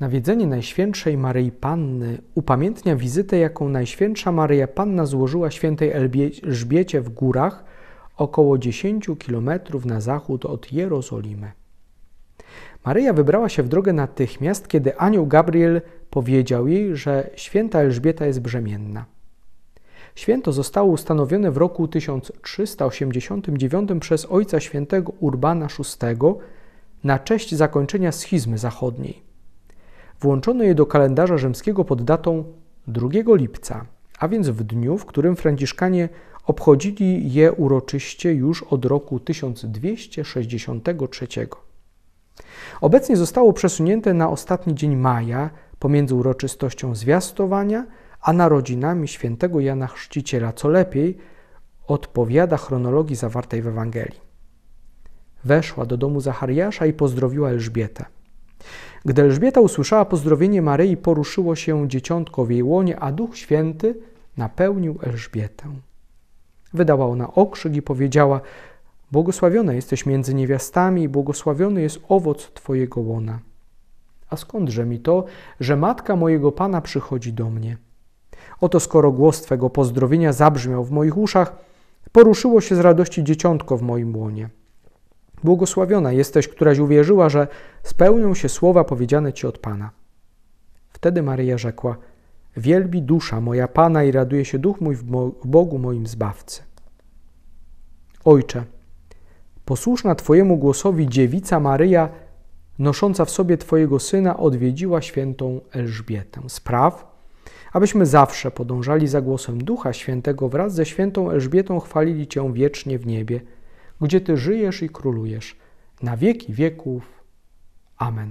Nawiedzenie Najświętszej Maryi Panny upamiętnia wizytę, jaką Najświętsza Maryja Panna złożyła świętej Elżbiecie w górach około 10 km na zachód od Jerozolimy. Maryja wybrała się w drogę natychmiast, kiedy anioł Gabriel powiedział jej, że święta Elżbieta jest brzemienna. Święto zostało ustanowione w roku 1389 przez ojca świętego Urbana VI na cześć zakończenia schizmy zachodniej. Włączono je do kalendarza rzymskiego pod datą 2 lipca, a więc w dniu, w którym Franciszkanie obchodzili je uroczyście już od roku 1263. Obecnie zostało przesunięte na ostatni dzień maja pomiędzy uroczystością zwiastowania a narodzinami świętego Jana Chrzciciela, co lepiej odpowiada chronologii zawartej w Ewangelii. Weszła do domu Zachariasza i pozdrowiła Elżbietę. Gdy Elżbieta usłyszała pozdrowienie Maryi, poruszyło się dzieciątko w jej łonie, a Duch Święty napełnił Elżbietę. Wydała ona okrzyk i powiedziała: Błogosławiona jesteś między niewiastami i błogosławiony jest owoc Twojego łona. A skądże mi to, że matka mojego Pana przychodzi do mnie? Oto skoro głos Twego pozdrowienia zabrzmiał w moich uszach, poruszyło się z radości dzieciątko w moim łonie. Błogosławiona jesteś, któraś uwierzyła, że spełnią się słowa powiedziane ci od Pana. Wtedy Maryja rzekła: Wielbi dusza moja Pana i raduje się duch mój w Bogu moim zbawcy. Ojcze, posłuszna Twojemu głosowi dziewica Maryja, nosząca w sobie Twojego syna, odwiedziła świętą Elżbietę. Spraw, abyśmy zawsze podążali za głosem Ducha Świętego wraz ze świętą Elżbietą chwalili Cię wiecznie w niebie gdzie Ty żyjesz i królujesz na wieki wieków. Amen.